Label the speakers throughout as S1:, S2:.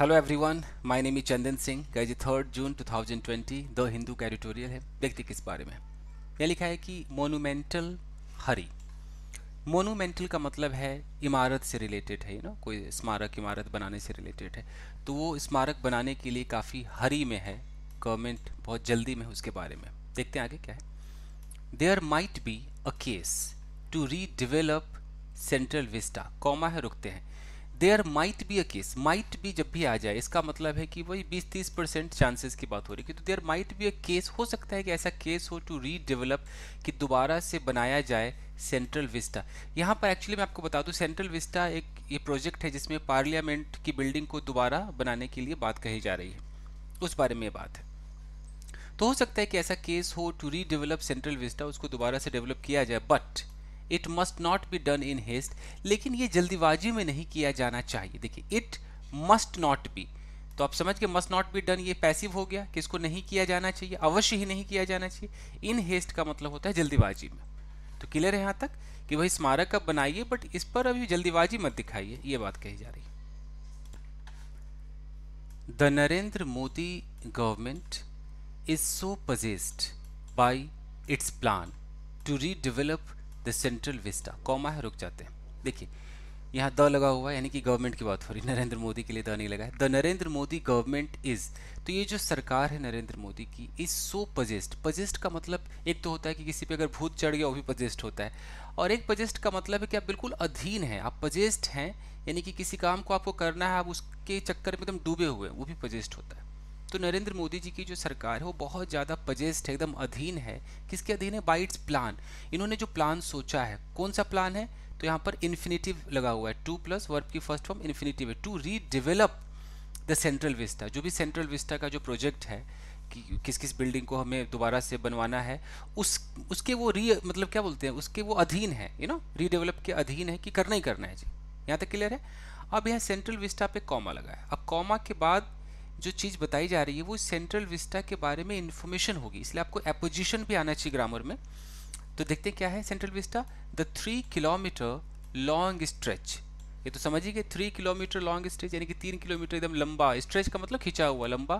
S1: hello everyone my name is Chandan Singh का जी third June 2020 the Hindu का एडिटोरियल है देखते किस बारे में यह लिखा है कि मोनूमेंटल हरी मोनूमेंटल का मतलब है इमारत से रिलेटेड है यू नो कोई स्मारक इमारत बनाने से रिलेटेड है तो वो स्मारक बनाने के लिए काफ़ी हरी में है गवर्नमेंट बहुत जल्दी में उसके बारे में देखते हैं आगे क्या है there might be a case to redevelop Central Vista comma है रुकते हैं there might be a case might भी जब भी आ जाए इसका मतलब है कि वही 20-30 परसेंट चांसेस की बात हो रही है तो there might be a case हो सकता है कि ऐसा केस हो टू रीडेवलप कि दोबारा से बनाया जाए सेंट्रल विस्टा यहाँ पर एक्चुअली मैं आपको बता दूँ सेंट्रल विस्टा एक ये प्रोजेक्ट है जिसमें पार्लियामेंट की बिल्डिंग को दोबारा बनाने के लिए बात कही जा रही है उस बारे में ये बात है तो हो सकता है कि ऐसा केस हो टू रीडेवलप सेंट्रल विस्टा उसको दोबारा से डेवलप किया जाए but it must not be done in haste लेकिन ये जल्दीबाजी में नहीं किया जाना चाहिए देखिए इट मस्ट नॉट बी तो आप समझ के मस्ट नॉट बी डन ये पैसिव हो गया कि इसको नहीं किया जाना चाहिए अवश्य ही नहीं किया जाना चाहिए इन हेस्ट का मतलब होता है जल्दीबाजी में तो क्लियर है यहाँ तक कि भाई स्मारक अब बनाइए बट इस पर अभी जल्दीबाजी मत दिखाइए ये बात कही जा रही है the Narendra Modi government is so possessed by its plan to redevelop the central Vista comma है रुक जाते हैं देखिए यहाँ द लगा हुआ है यानी कि गवर्नमेंट की बात हो रही है नरेंद्र मोदी के लिए द नहीं लगा है the Narendra Modi government is तो ये जो सरकार है नरेंद्र मोदी की इज सो पजेस्ट पजेस्ट का मतलब एक तो होता है कि किसी पे अगर भूत चढ़ गया वो भी पजेस्ट होता है और एक पजेस्ट का मतलब है कि आप बिल्कुल अधीन हैं आप पजेस्ट हैं यानी कि किसी काम को आपको करना है आप उसके चक्कर में एकदम डूबे हुए हैं वो भी पजेस्ट होता है तो नरेंद्र मोदी जी की जो सरकार है वो बहुत ज़्यादा पजेस्ट है एकदम अधीन है किसके अधीन है बाइट्स प्लान इन्होंने जो प्लान सोचा है कौन सा प्लान है तो यहाँ पर इन्फिनेटिव लगा हुआ है टू प्लस वर्ब की फर्स्ट फॉर्म इन्फिनेटिव है to redevelop the central Vista जो भी सेंट्रल विस्टा का जो प्रोजेक्ट है कि किस किस बिल्डिंग को हमें दोबारा से बनवाना है उस उसके वो री मतलब क्या बोलते हैं उसके वो अधीन है यू नो रीडेवलप के अधीन है कि करना ही करना है जी यहाँ तक क्लियर है अब यहाँ सेंट्रल विस्टा पे कॉमा लगा है अब कॉमा के बाद जो चीज़ बताई जा रही है वो सेंट्रल विस्टा के बारे में इन्फॉर्मेशन होगी इसलिए आपको एपोजिशन भी आना चाहिए ग्रामर में तो देखते हैं क्या है Central Vista the three kilometre long stretch ये तो समझिए कि थ्री किलोमीटर लॉन्ग स्ट्रेच यानी कि तीन किलोमीटर एकदम लंबा स्ट्रेच का मतलब खिंचा हुआ लंबा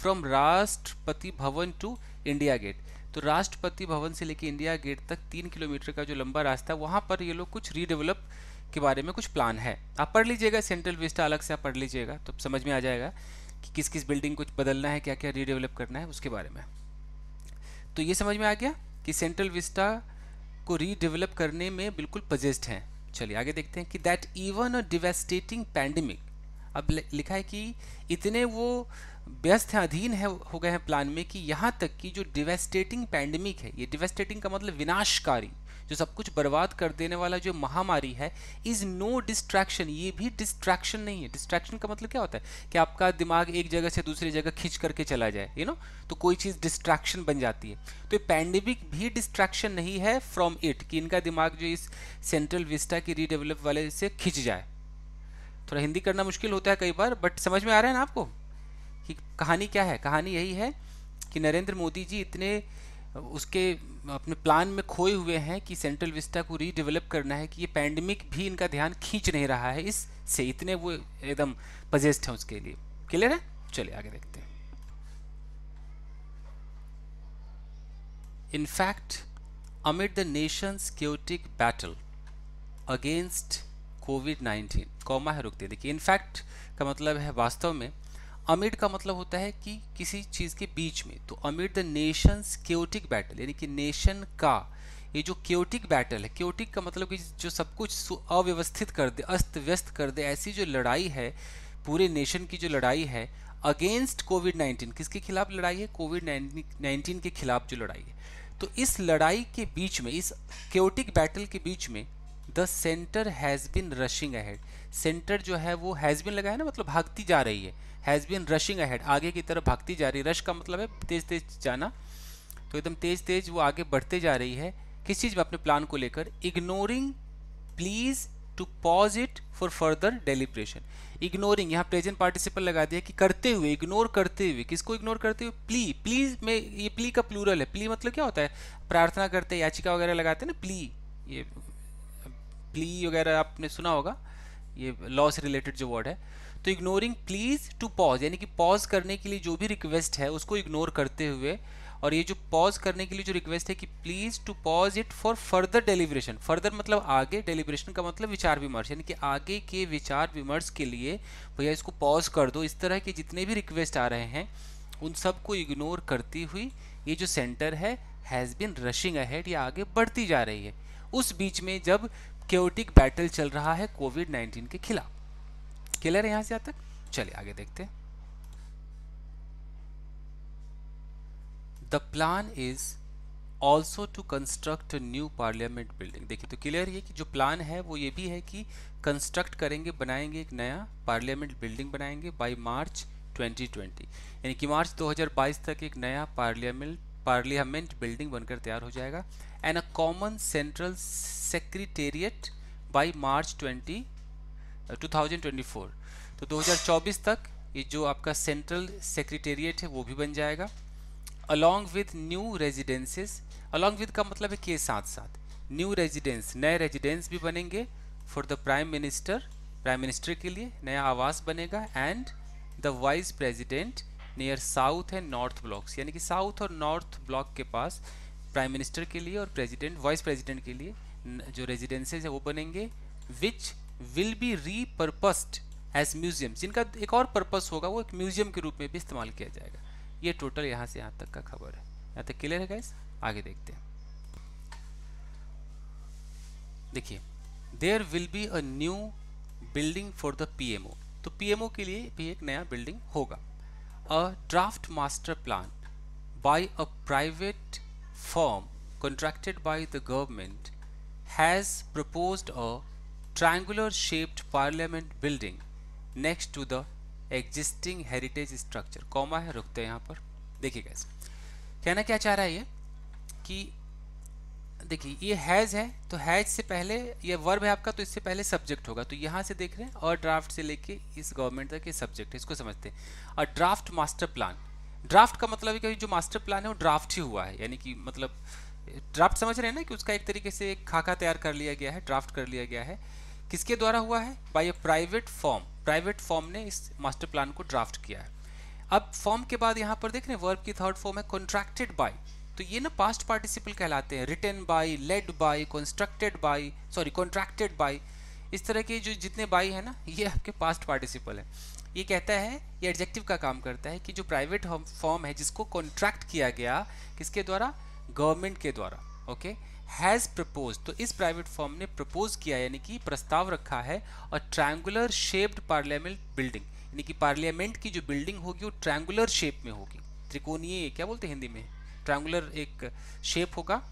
S1: फ्रॉम राष्ट्रपति भवन टू इंडिया गेट तो राष्ट्रपति भवन से लेकर इंडिया गेट तक तीन किलोमीटर का जो लंबा रास्ता है वहाँ पर ये लोग कुछ रीडेवलप के बारे में कुछ प्लान है आप पढ़ लीजिएगा सेंट्रल विस्टा अलग से आप पढ़ लीजिएगा तो समझ में आ जाएगा कि किस किस बिल्डिंग को बदलना है क्या क्या रीडेवलप करना है उसके बारे में तो ये समझ में आ गया कि सेंट्रल विस्टा को रीडेवलप करने में बिल्कुल पजेस्ट हैं चलिए आगे देखते हैं कि that even a devastating pandemic अब लिखा है कि इतने वो व्यस्त हैं अधीन है हो गए हैं प्लान में कि यहाँ तक कि जो डिवेस्टेटिंग पैंडमिक है ये डिवेस्टेटिंग का मतलब विनाशकारी जो सब कुछ बर्बाद कर देने वाला जो महामारी है इज़ नो डिस्ट्रैक्शन ये भी डिस्ट्रैक्शन नहीं है डिस्ट्रैक्शन का मतलब क्या होता है कि आपका दिमाग एक जगह से दूसरी जगह खींच करके चला जाए यू नो तो कोई चीज़ डिस्ट्रैक्शन बन जाती है तो पैंडेमिक भी डिस्ट्रैक्शन नहीं है फ्रॉम इट कि इनका दिमाग जो इस सेंट्रल विस्टा की रीडेवलप वाले से खिंच जाए थोड़ा हिंदी करना मुश्किल होता है कई बार बट समझ में आ रहा है ना आपको कि कहानी क्या है कहानी यही है कि नरेंद्र मोदी जी इतने उसके अपने प्लान में खोए हुए हैं कि सेंट्रल विस्टा को रीडेवलप करना है कि ये पैंडमिक भी इनका ध्यान खींच नहीं रहा है इस से इतने वो एकदम पजेस्ट हैं उसके लिए क्लियर है चलिए आगे देखते हैं इनफैक्ट अमिट द the सिक्योरिटिक battle against covid COVID-19, comma है रुकते देखिए इनफैक्ट का मतलब है वास्तव में अमिड का मतलब होता है कि किसी चीज़ के बीच में तो amid the nation's chaotic battle यानी कि नेशन का ये जो क्योटिक बैटल है क्योटिक का मतलब कि जो सब कुछ अव्यवस्थित कर दे अस्त व्यस्त कर दे ऐसी जो लड़ाई है पूरे नेशन की जो लड़ाई है अगेंस्ट कोविड 19 किसके खिलाफ लड़ाई है कोविड 19 के खिलाफ जो लड़ाई है तो इस लड़ाई के बीच में इस क्योटिक बैटल के बीच में the centre has been rushing ahead centre जो है वो हैज़ बिन लगा है ना मतलब भागती जा रही है हैज़ बीन रशिंग अहेड आगे की तरफ भागती जा रही है रश का मतलब है तेज़ तेज़ जाना तो एकदम तेज़ तेज़ वो आगे बढ़ते जा रही है किस चीज़ में अपने प्लान को लेकर ignoring pleas to pause it for further deliberation ignoring यहाँ प्रेजेंट पार्टिसिपल लगा दिया कि करते हुए इग्नोर करते हुए किसको इग्नोर करते हुए प्ली प्लीज में ये प्ली का प्लूरल है प्ली मतलब क्या होता है प्रार्थना करते याचिका वगैरह लगाते हैं ना प्ली ये प्ली वगैरह आपने सुना होगा ये लॉ से रिलेटेड जो वर्ड है तो इग्नोरिंग प्लीज़ टू पॉज यानी कि पॉज करने के लिए जो भी रिक्वेस्ट है उसको इग्नोर करते हुए और ये जो पॉज करने के लिए जो रिक्वेस्ट है कि please to pause it for further deliberation further मतलब आगे डेलीवरेशन का मतलब विचार विमर्श यानी कि आगे के विचार विमर्श के लिए भैया इसको पॉज कर दो इस तरह के जितने भी रिक्वेस्ट आ रहे हैं उन सब को इग्नोर करती हुई ये जो सेंटर है हैज़ बिन रशिंग अहेड या आगे बढ़ती जा रही है उस बीच में जब क्योटिक बैटल चल रहा है कोविड नाइन्टीन के खिलाफ क्लियर है यहां से आज तक चलिए आगे देखते the plan is also to construct new parliament building देखिए तो क्लियर ये कि जो प्लान है वो ये भी है कि कंस्ट्रक्ट करेंगे बनाएंगे एक नया पार्लियामेंट बिल्डिंग बनाएंगे बाई मार्च 2020 यानी कि मार्च 2022 तक एक नया पार्लियामेंट पार्लियामेंट बिल्डिंग बनकर तैयार हो जाएगा and a common central secretariat by March twenty 2024 तो 2024 तक ये जो आपका सेंट्रल सेक्रेटेरिएट है वो भी बन जाएगा along with new residences along with का मतलब है के साथ साथ न्यू रेजिडेंस नए रेजिडेंस भी बनेंगे for the prime minister prime minister के लिए नया आवास बनेगा and the vice president near south and north blocks यानी कि साउथ और नॉर्थ ब्लॉक के पास प्राइम मिनिस्टर के लिए और प्रेजिडेंट वाइस प्रेजिडेंट के लिए जो रेजिडेंसेज है वो बनेंगे which will be repurposed as museum जिनका एक और पर्पस होगा वो एक म्यूजियम के रूप में भी इस्तेमाल किया जाएगा ये टोटल यहाँ से यहाँ तक का खबर है यहाँ तक क्लियर है आगे देखते हैं देखिए there will be a new building for the PMO तो पीएमओ के लिए भी एक नया बिल्डिंग होगा a draft master plan by a private firm contracted by the government has propose a triangular shaped parliament building next to the existing heritage structure comma है रुकते हैं यहाँ पर देखिए गैस कहना क्या चाह रहा है ये कि देखिए ये हैज़ है तो हैज़ से पहले ये वर्ब है आपका तो इससे पहले सब्जेक्ट होगा तो यहाँ से देख रहे हैं और ड्राफ्ट से लेके इस गवर्नमेंट तक ये सब्जेक्ट है इसको समझते हैं और ड्राफ्ट मास्टर प्लान ड्राफ्ट का मतलब है कि जो मास्टर प्लान है वो ड्राफ्ट ही हुआ है यानी कि मतलब ड्राफ्ट समझ रहे हैं ना कि उसका एक तरीके से एक खाका तैयार कर लिया गया है ड्राफ्ट कर लिया गया है किसके द्वारा हुआ है by a private firm private firm ने इस मास्टर प्लान को ड्राफ्ट किया है अब फॉर्म के बाद यहाँ पर देख रहे हैं वर्ब की थर्ड फॉर्म है कॉन्ट्रैक्टेड बाई तो ये ना पास्ट पार्टिसिपल कहलाते हैं written by led by constructed by sorry contracted by इस तरह के जो जितने बाई है ना ये आपके पास्ट पार्टिसिपल है ये कहता है ये एडजेक्टिव का काम करता है कि जो प्राइवेट फॉर्म है जिसको कॉन्ट्रैक्ट किया गया किसके द्वारा गवर्नमेंट के द्वारा ओके हैज़ प्रपोज तो इस प्राइवेट फॉर्म ने प्रपोज किया यानी कि प्रस्ताव रखा है और ट्रायंगुलर शेप्ड पार्लियामेंट बिल्डिंग यानी कि पार्लियामेंट की जो बिल्डिंग होगी वो ट्रायंगुलर शेप में होगी त्रिकोणीय क्या बोलते हैं हिंदी में ट्रायंगुलर एक शेप होगा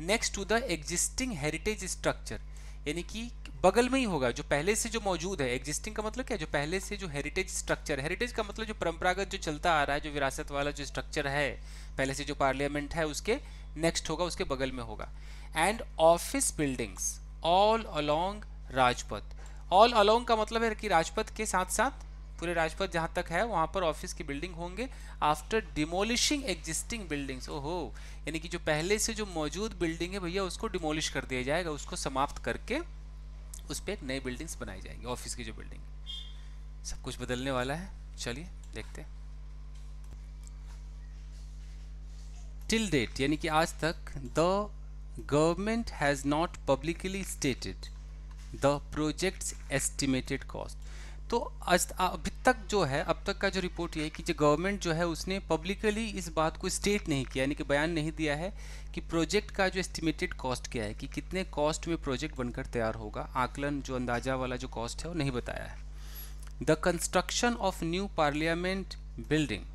S1: next to the existing heritage structure यानी कि बगल में ही होगा जो पहले से जो मौजूद है एग्जिस्टिंग का मतलब क्या जो पहले से जो हेरिटेज स्ट्रक्चर हेरिटेज का मतलब जो परंपरागत जो चलता आ रहा है जो विरासत वाला जो स्ट्रक्चर है पहले से जो पार्लियामेंट है उसके नेक्स्ट होगा उसके बगल में होगा and office buildings all along Rajpath all along का मतलब है कि राजपथ के साथ साथ पूरे राजपथ जहाँ तक है वहाँ पर ऑफिस की बिल्डिंग होंगे आफ्टर डिमोलिशिंग एग्जिस्टिंग बिल्डिंग्स ओहो यानी कि जो पहले से जो मौजूद बिल्डिंग है भैया उसको डिमोलिश कर दिया जाएगा उसको समाप्त करके उस पर एक नई बिल्डिंग्स बनाई जाएंगी ऑफिस की जो बिल्डिंग सब कुछ बदलने वाला है चलिए देखते हैं टिल डेट यानी कि आज तक the government has not publicly stated the project's estimated cost तो आज अभी तक जो है अब तक का जो रिपोर्ट ये है कि जो गवर्नमेंट जो है उसने पब्लिकली इस बात को स्टेट नहीं किया यानी कि बयान नहीं दिया है कि प्रोजेक्ट का जो एस्टिमेटेड कॉस्ट क्या है कि कितने कॉस्ट में प्रोजेक्ट बनकर तैयार होगा आकलन जो अंदाजा वाला जो कॉस्ट है वो नहीं बताया है the construction of new parliament building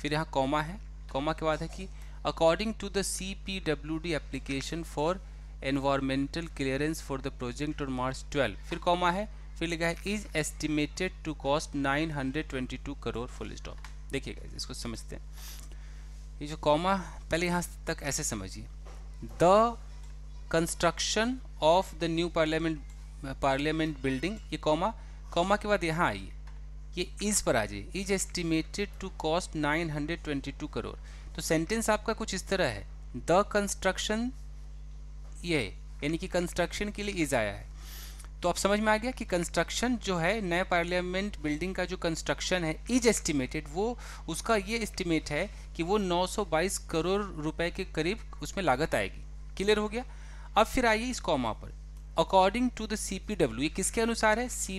S1: फिर यहाँ कौमा है कौमा के बाद है कि according to the C P W D application for environmental clearance for the project on March twelve फिर कॉमा है फिर लिखा है is estimated to cost nine hundred twenty two crore full stop देखिएगा इसको समझते हैं ये जो कॉमा पहले यहाँ तक ऐसे समझिए the construction of the new parliament parliament building ये कॉमा कॉमा के बाद यहाँ आइए ये इज पर आ जाइए is estimated to cost nine hundred twenty two crore तो सेंटेंस आपका कुछ इस तरह है द कंस्ट्रक्शन ये यानी कि कंस्ट्रक्शन के लिए इज आया है तो आप समझ में आ गया कि कंस्ट्रक्शन जो है नए पार्लियामेंट बिल्डिंग का जो कंस्ट्रक्शन है इज एस्टिमेटेड वो उसका ये एस्टिमेट है कि वो 922 करोड़ रुपए के करीब उसमें लागत आएगी क्लियर हो गया अब फिर आइए इस कॉमा पर अकॉर्डिंग टू द सी ये किसके अनुसार है सी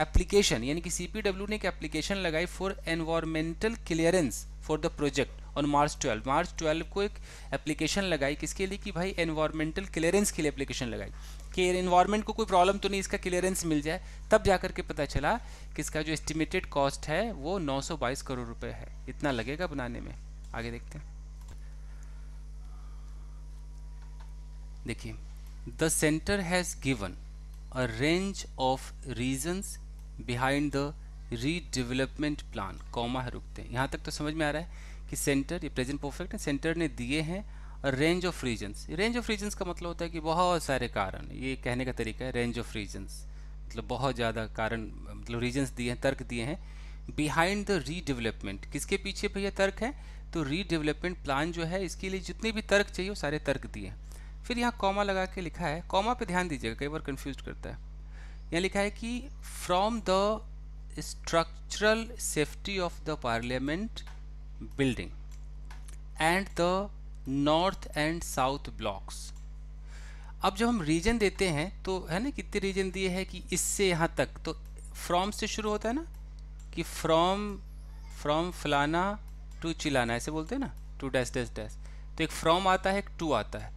S1: एप्लीकेशन यानी कि सीपीडब्ल्यू ने एक एप्लीकेशन लगाई for environmental clearance for the project और मार्च 12 मार्च 12 को एक एप्लीकेशन लगाई किसके लिए कि भाई एनवायरमेंटल क्लियरेंस के लिए एप्लीकेशन लगाई कि एनवायरमेंट को कोई प्रॉब्लम तो नहीं इसका क्लियरेंस मिल जाए तब जाकर के पता चला कि इसका जो एस्टिमेटेड कॉस्ट है वो 922 करोड़ रुपए है इतना लगेगा बनाने में आगे देखते हैं देखिए the centre has given a range of reasons behind the redevelopment plan comma रुकते हैं यहाँ तक तो समझ में आ रहा है कि सेंटर ये प्रेजेंट परफेक्ट है सेंटर ने दिए हैं और range of reasons range of reasons का मतलब होता है कि बहुत सारे कारण ये कहने का तरीका है रेंज ऑफ रीजन्स मतलब बहुत ज़्यादा कारण मतलब रीजन्स दिए हैं तर्क दिए हैं बिहाइंड द रीडेवलपमेंट किसके पीछे भैया तर्क है तो रीडेवलपमेंट प्लान जो है इसके लिए जितने भी तर्क चाहिए वो सारे तर्क दिए हैं फिर यहाँ कॉमा लगा के लिखा है कॉमा पे ध्यान दीजिएगा कई बार कंफ्यूज करता है यहाँ लिखा है कि from the structural safety of the parliament building and the north and south blocks अब जब हम रीजन देते हैं तो है ना कितने रीजन दिए हैं कि इससे यहाँ तक तो फ्रॉम से शुरू होता है ना कि फ्रॉम फ्रॉम फलाना टू चिलाना ऐसे बोलते हैं ना टू डैश डैश डैश तो एक फ्रॉम आता है एक टू आता है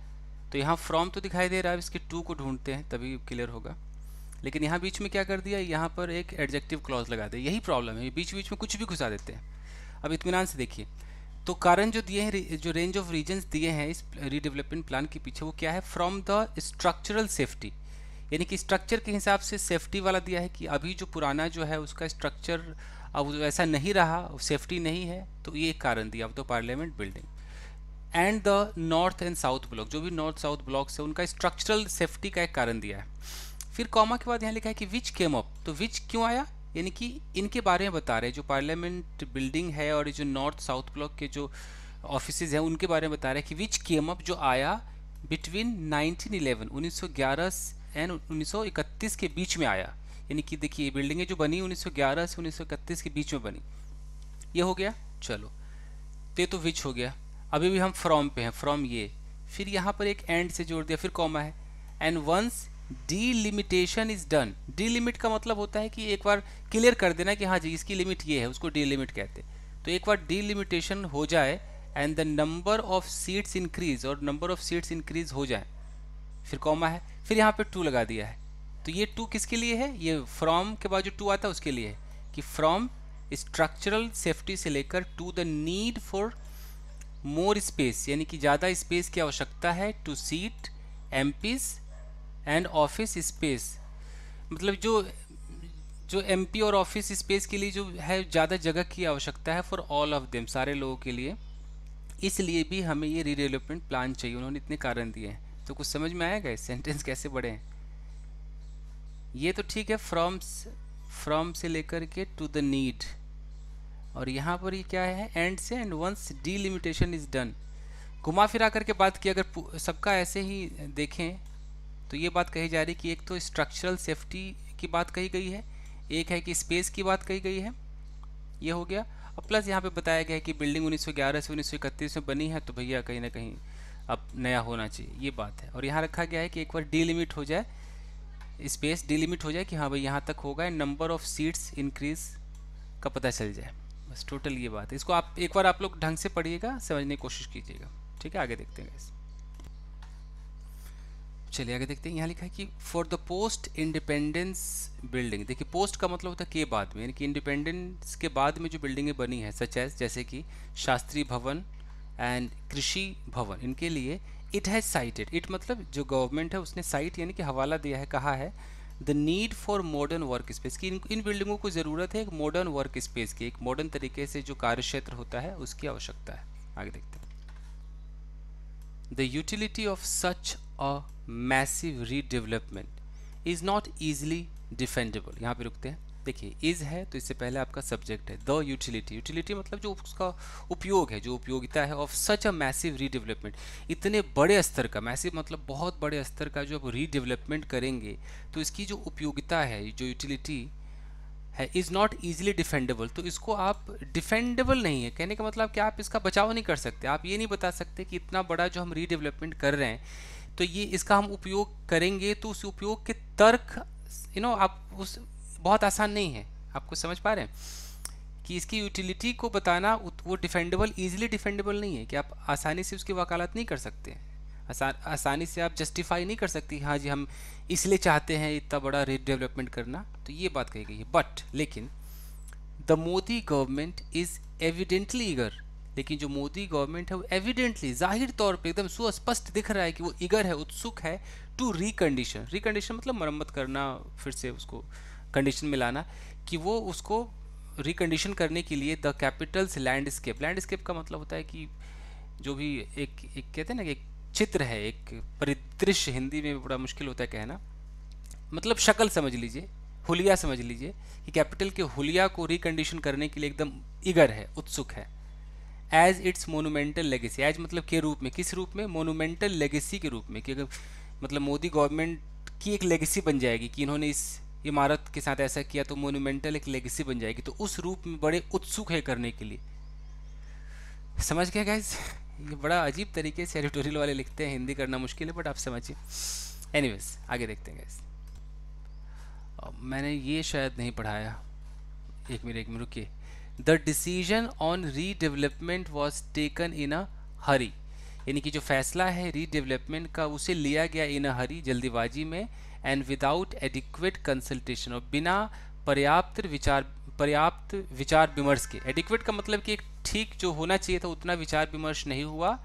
S1: तो यहाँ फ्रॉम तो दिखाई दे रहा है इसके टू को ढूंढते हैं तभी क्लियर होगा लेकिन यहाँ बीच में क्या कर दिया यहाँ पर एक एडजेक्टिव क्लॉज लगा दिया यही प्रॉब्लम है बीच बीच में कुछ भी घुसा देते हैं अब इतमान से देखिए तो कारण जो दिए हैं जो रेंज ऑफ रीजन्स दिए हैं इस रीडेवलपमेंट प्लान के पीछे वो क्या है फ्रॉम द स्ट्रक्चरल सेफ्टी यानी कि स्ट्रक्चर के हिसाब से सेफ्टी वाला दिया है कि अभी जो पुराना जो है उसका स्ट्रक्चर अब ऐसा नहीं रहा सेफ्टी नहीं है तो ये एक कारण दिया अब तो parliament building and the north and south block जो भी नॉर्थ साउथ ब्लॉक्स है उनका स्ट्रक्चरल सेफ्टी का एक कारण दिया है फिर कॉमा के बाद यहाँ लिखा है कि विच केम अप तो विच क्यों आया यानी कि इनके बारे में बता रहे हैं जो पार्लियामेंट बिल्डिंग है और जो नॉर्थ साउथ ब्लॉक के जो ऑफिस हैं उनके बारे में बता रहे हैं कि विच केम अप जो आया बिटवीन 1911 1911 एंड 1931 के बीच में आया यानी कि देखिए ये बिल्डिंगें जो बनी 1911 से 1931 के बीच में बनी ये हो गया चलो तो ये तो विच हो गया अभी भी हम फ्रॉम पे हैं फ्रॉम ये फिर यहाँ पर एक एंड से जोड़ दिया फिर कॉमा है and once delimitation is done delimit का मतलब होता है कि एक बार क्लियर कर देना कि हाँ जी इसकी लिमिट ये है उसको डीलिमिट कहते हैं तो एक बार डीलिमिटेशन हो जाए and the number of seats increase और नंबर ऑफ सीट्स इंक्रीज हो जाए फिर कॉमा है फिर यहाँ पे टू लगा दिया है तो ये टू किसके लिए है ये फ्रॉम के बाद जो टू आता है उसके लिए है कि फ्रॉम स्ट्रक्चरल सेफ्टी से लेकर to the need for more space यानी कि ज़्यादा स्पेस की आवश्यकता है to seat M Ps and office space मतलब जो जो एमपी और ऑफिस स्पेस के लिए जो है ज़्यादा जगह की आवश्यकता है फॉर ऑल ऑफ देम सारे लोगों के लिए इसलिए भी हमें ये रीडेवलपमेंट प्लान चाहिए उन्होंने इतने कारण दिए हैं तो कुछ समझ में आएगा सेंटेंस कैसे बढ़े हैं ये तो ठीक है फ्रॉम फ्रॉम से लेकर के टू द नीड और यहाँ पर ये क्या है एंड से and once delimitation is done घुमा फिरा करके बात की अगर सबका ऐसे ही देखें तो ये बात कही जा रही कि एक तो स्ट्रक्चरल सेफ्टी की बात कही गई है एक है कि स्पेस की बात कही गई है ये हो गया और प्लस यहाँ पे बताया गया है कि बिल्डिंग 1911 से 1931 में बनी है तो भैया कहीं ना कहीं अब नया होना चाहिए ये बात है और यहाँ रखा गया है कि एक बार डीलिमिट हो जाए स्पेस डिलिमिट हो जाए कि हाँ भाई यहाँ तक होगा and number of seats increase का पता चल जाए बस टोटल ये बात है इसको आप एक बार आप लोग ढंग से पढ़िएगा समझने की कोशिश कीजिएगा ठीक है आगे देखते हैं इस चलिए आगे देखते हैं यहाँ लिखा है कि for the post independence building देखिए पोस्ट का मतलब होता है के बाद में यानी कि इंडिपेंडेंस के बाद में जो बिल्डिंगें बनी है सच एज जैसे कि शास्त्री भवन एंड कृषि भवन इनके लिए इट हैज़ साइटेड इट मतलब जो गवर्नमेंट है उसने साइट यानी कि हवाला दिया है कहा है the need for modern work space की इन, इन बिल्डिंगों को ज़रूरत है एक मॉडर्न वर्क स्पेस की एक मॉडर्न तरीके से जो कार्य क्षेत्र होता है उसकी आवश्यकता है आगे देखते हैं the utility of such a massive redevelopment is not easily defendable यहाँ पे रुकते हैं देखिए इज है तो इससे पहले आपका सब्जेक्ट है द यूटिलिटी यूटिलिटी मतलब जो उसका उपयोग है जो उपयोगिता है of such a massive redevelopment इतने बड़े स्तर का मैसिव मतलब बहुत बड़े स्तर का जो आप रीडेवलपमेंट करेंगे तो इसकी जो उपयोगिता है जो यूटिलिटी है इज़ नॉट ईजिली डिफेंडेबल तो इसको आप डिफेंडेबल नहीं है कहने का मतलब कि आप इसका बचाव नहीं कर सकते आप ये नहीं बता सकते कि इतना बड़ा जो हम रीडेवलपमेंट कर रहे हैं तो ये इसका हम उपयोग करेंगे तो उस उपयोग के तर्क यू नो आप उस बहुत आसान नहीं है आपको समझ पा रहे हैं कि इसकी यूटिलिटी को बताना वो डिफेंडेबल इजीली डिफेंडेबल नहीं है कि आप आसानी से उसकी वकालत नहीं कर सकते आसान आसानी से आप जस्टिफाई नहीं कर सकती हाँ जी हम इसलिए चाहते हैं इतना बड़ा रेट डेवलपमेंट करना तो ये बात कही गई है बट लेकिन the Modi government is evidently eager लेकिन जो मोदी गवर्नमेंट है वो एविडेंटली जाहिर तौर पे एकदम सुस्पष्ट दिख रहा है कि वो इगर है उत्सुक है टू रिकंडीशन रिकंडीशन मतलब मरम्मत करना फिर से उसको कंडीशन में लाना कि वो उसको रिकंडीशन करने के लिए द कैपिटल्स लैंडस्केप लैंडस्केप का मतलब होता है कि जो भी एक एक कहते हैं ना एक चित्र है एक परिदृश्य हिंदी में बड़ा मुश्किल होता है कहना मतलब शक्ल समझ लीजिए हुलिया समझ लीजिए कि कैपिटल के हुलिया को रिकंडीशन करने के लिए एकदम इगर है उत्सुक है as it's monumental legacy as मतलब के रूप में किस रूप में मोनूमेंटल लेगेसी के रूप में कि अगर मतलब मोदी गवर्नमेंट की एक लेगेसी बन जाएगी कि इन्होंने इस इमारत के साथ ऐसा किया तो मोनूमेंटल एक लेगेसी बन जाएगी तो उस रूप में बड़े उत्सुक है करने के लिए समझ गया गाइज ये बड़ा अजीब तरीके से एडिटोरियल वाले लिखते हैं हिंदी करना मुश्किल है बट आप समझिए एनी आगे देखते हैं गाइज मैंने ये शायद नहीं पढ़ाया एक मिनट एक मिनट रुकिए the decision on redevelopment was taken in a hurry यानी कि जो फैसला है रीडेवलपमेंट का उसे लिया गया इन अ हरी जल्दीबाजी में एंड विदाउट एडिक्वेट कंसल्टेशन और बिना पर्याप्त विचार पर्याप्त विचार विमर्श के एडिक्वेट का मतलब कि एक ठीक जो होना चाहिए था उतना विचार विमर्श नहीं हुआ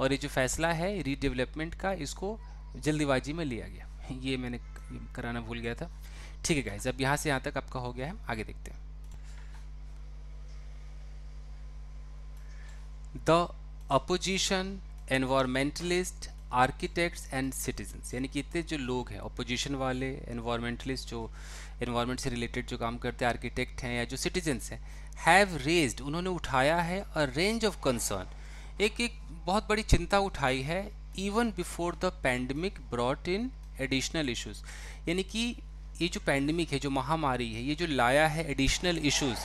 S1: और ये जो फैसला है रीडेवलपमेंट का इसको जल्दीबाजी में लिया गया ये मैंने कराना भूल गया था ठीक है गाइज अब यहाँ से यहाँ तक आपका हो गया है आगे देखते हैं the opposition environmentalists architects and citizens यानी कि इतने जो लोग हैं अपोजिशन वाले एनवायरमेंटलिस्ट जो एनवायरमेंट से रिलेटेड जो काम करते हैं आर्किटेक्ट हैं या जो सिटीजन्स हैं हैव रेज्ड उन्होंने उठाया है अ रेंज ऑफ कंसर्न एक एक बहुत बड़ी चिंता उठाई है even before the pandemic brought in additional issues यानी कि ये जो पैंडमिक है जो महामारी है ये जो लाया है एडिशनल इशूज़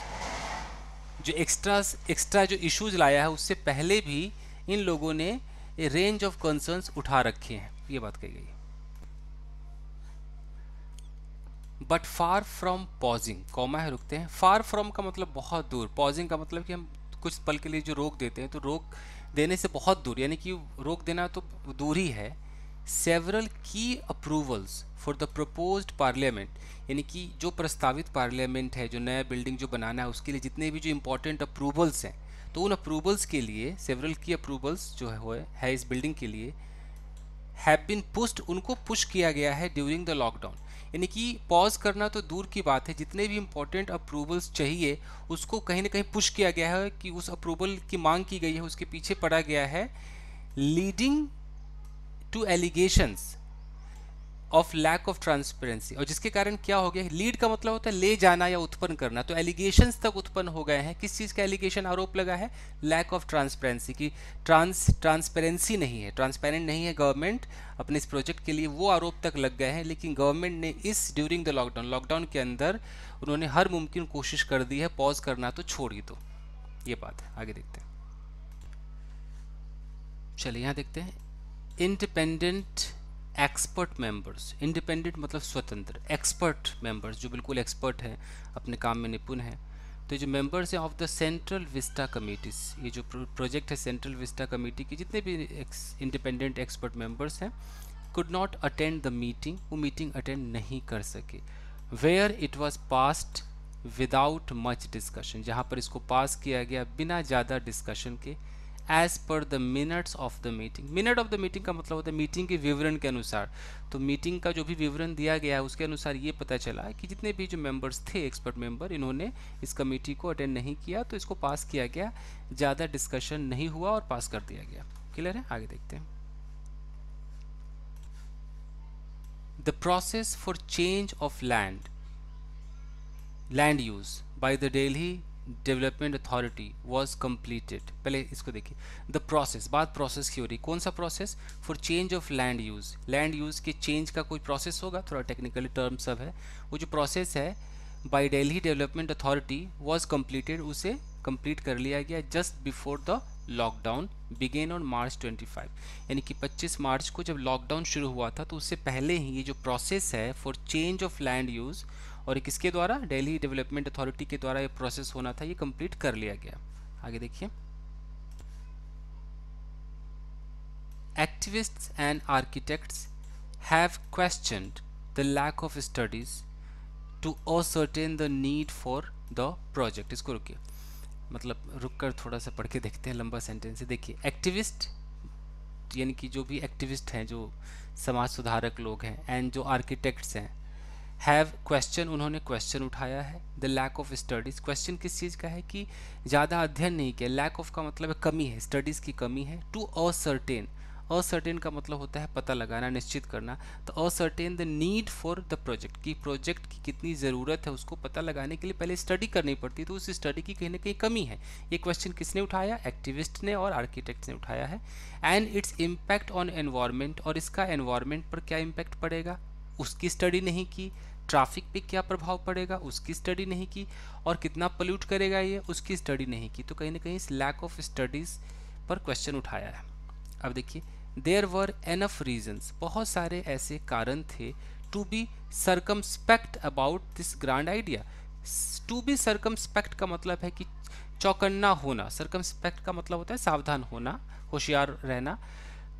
S1: जो एक्स्ट्रा एक्स्ट्रा जो इश्यूज लाया है उससे पहले भी इन लोगों ने रेंज ऑफ कंसर्न्स उठा रखे हैं ये बात कही गई but far from pausing comma है रुकते हैं फार फ्रॉम का मतलब बहुत दूर पॉजिंग का मतलब कि हम कुछ पल के लिए जो रोक देते हैं तो रोक देने से बहुत दूर यानी कि रोक देना तो दूर ही है सेवरल की approvals for the proposed parliament यानी कि जो प्रस्तावित पार्लियामेंट है जो नया बिल्डिंग जो बनाना है उसके लिए जितने भी जो इम्पोर्टेंट अप्रूवल्स हैं तो उन अप्रूवल्स के लिए सेवरल की अप्रूवल्स जो है है इस बिल्डिंग के लिए हैव बिन पुस्ट उनको पुश किया गया है ड्यूरिंग द लॉकडाउन यानी कि पॉज करना तो दूर की बात है जितने भी इम्पोर्टेंट अप्रूवल्स चाहिए उसको कहीं ना कहीं पुश किया गया है कि उस अप्रूवल की मांग की गई है उसके पीछे पड़ा गया है leading to allegations of lack of transparency और जिसके कारण क्या हो गया लीड का मतलब होता है ले जाना या उत्पन्न करना तो एलिगेशंस तक उत्पन्न हो गए हैं किस चीज़ का एलिगेशन आरोप लगा है लैक ऑफ ट्रांसपेरेंसी की ट्रांस ट्रांसपेरेंसी नहीं है ट्रांसपेरेंट नहीं है गवर्नमेंट अपने इस प्रोजेक्ट के लिए वो आरोप तक लग गए हैं लेकिन गवर्नमेंट ने इस ड्यूरिंग द लॉकडाउन लॉकडाउन के अंदर उन्होंने हर मुमकिन कोशिश कर दी है पॉज करना तो छोड़ ही दो ये बात है आगे देखते हैं चलिए यहाँ देखते हैं इंडिपेंडेंट एक्सपर्ट मेंबर्स इंडिपेंडेंट मतलब स्वतंत्र एक्सपर्ट मेंबर्स जो बिल्कुल एक्सपर्ट हैं अपने काम में निपुण हैं तो जो मेंबर्स हैं of the central vista committees ये जो प्रोजेक्ट है सेंट्रल विस्टा कमेटी की जितने भी इंडिपेंडेंट एक्सपर्ट मेंबर्स हैं could not attend the meeting वो मीटिंग अटेंड नहीं कर सके where it was passed without much discussion जहाँ पर इसको पास किया गया बिना ज़्यादा डिस्कशन के एज पर the minutes of the meeting minute of the meeting का मतलब होता है मीटिंग के विवरण के अनुसार तो मीटिंग का जो भी विवरण दिया गया है उसके अनुसार ये पता चला कि जितने भी जो मेंबर्स थे एक्सपर्ट मेंबर इन्होंने इस कमेटी को अटेंड नहीं किया तो इसको पास किया गया ज़्यादा डिस्कशन नहीं हुआ और पास कर दिया गया क्लियर है आगे देखते हैं the process for change of land land use by the Delhi development authority was completed पहले इसको देखिए द प्रोसेस बात प्रोसेस की हो रही कौन सा process for change of land use land use के चेंज का कोई प्रोसेस होगा थोड़ा टेक्निकली टर्म सब है वो जो प्रोसेस है by Delhi development authority was completed उसे कंप्लीट कर लिया गया just before the lockdown began on March 25 यानी कि 25 मार्च को जब लॉकडाउन शुरू हुआ था तो उससे पहले ही ये जो प्रोसेस है for change of land use और किसके द्वारा डेली डेवलपमेंट अथॉरिटी के द्वारा ये प्रोसेस होना था ये कंप्लीट कर लिया गया आगे देखिए activists and architects have question the lack of studies to ascertain the need for the project इसको रुकिए मतलब रुक कर थोड़ा सा पढ़ के देखते हैं लंबा सेंटेंस से देखिए एक्टिविस्ट यानी कि जो भी एक्टिविस्ट हैं जो समाज सुधारक लोग हैं एंड जो आर्किटेक्ट्स हैं हैव क्वेश्चन उन्होंने क्वेश्चन उठाया है the lack of studies question किस चीज़ का है कि ज़्यादा अध्ययन नहीं किया लैक ऑफ का मतलब है कमी है स्टडीज़ की कमी है टू असर्टेन असर्टेन का मतलब होता है पता लगाना निश्चित करना to ascertain the need for the project कि प्रोजेक्ट की कितनी ज़रूरत है उसको पता लगाने के लिए पहले स्टडी करनी पड़ती है तो उस स्टडी की कहीं ना कहीं कमी है ये क्वेश्चन किसने उठाया एक्टिविस्ट ने और आर्किटेक्ट ने उठाया है and its impact on environment और इसका एनवायरमेंट पर क्या इम्पैक्ट पड़ेगा उसकी स्टडी नहीं की ट्रैफिक पे क्या प्रभाव पड़ेगा उसकी स्टडी नहीं की और कितना पल्यूट करेगा ये उसकी स्टडी नहीं की तो कहीं ना कहीं इस लैक ऑफ स्टडीज़ पर क्वेश्चन उठाया है अब देखिए देर वर एनफ रीजन्स बहुत सारे ऐसे कारण थे to be circumspect about this grand idea to be circumspect का मतलब है कि चौकन्ना होना सरकमस्पेक्ट का मतलब होता है सावधान होना होशियार रहना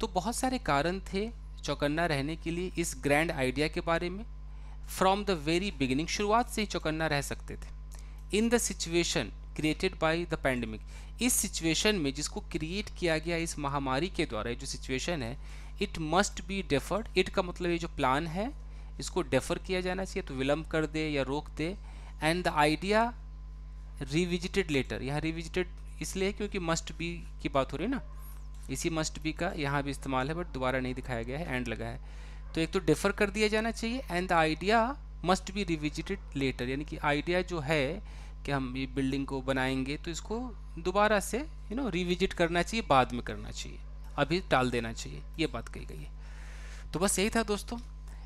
S1: तो बहुत सारे कारण थे चौकन्ना रहने के लिए इस ग्रैंड आइडिया के बारे में फ्रॉम द वेरी बिगिनिंग शुरुआत से ही चौकन्ना रह सकते थे in the situation created by the pandemic इस सिचुएशन में जिसको क्रिएट किया गया इस महामारी के द्वारा जो सिचुएशन है it must be deferred it का मतलब ये जो प्लान है इसको डेफर किया जाना चाहिए तो विलम्ब कर दे या रोक दे and the idea revisited later यहाँ रिविजिटेड इसलिए क्योंकि मस्ट बी की बात हो रही है ना इसी मस्ट बी का यहाँ भी इस्तेमाल है बट दोबारा नहीं दिखाया गया है एंड लगा है तो एक तो डिफ़र कर दिया जाना चाहिए and the idea must be revisited later यानी कि आइडिया जो है कि हम ये बिल्डिंग को बनाएंगे तो इसको दोबारा से यू नो रिविजिट करना चाहिए बाद में करना चाहिए अभी टाल देना चाहिए ये बात कही गई है तो बस यही था दोस्तों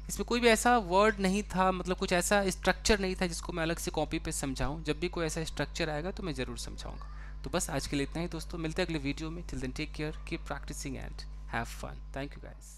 S1: इसमें कोई भी ऐसा वर्ड नहीं था मतलब कुछ ऐसा स्ट्रक्चर नहीं था जिसको मैं अलग से कॉपी पे समझाऊं जब भी कोई ऐसा स्ट्रक्चर आएगा तो मैं ज़रूर समझाऊंगा तो बस आज के लिए इतना ही दोस्तों मिलते हैं अगले वीडियो में till then take care keep practicing and have fun thank you guys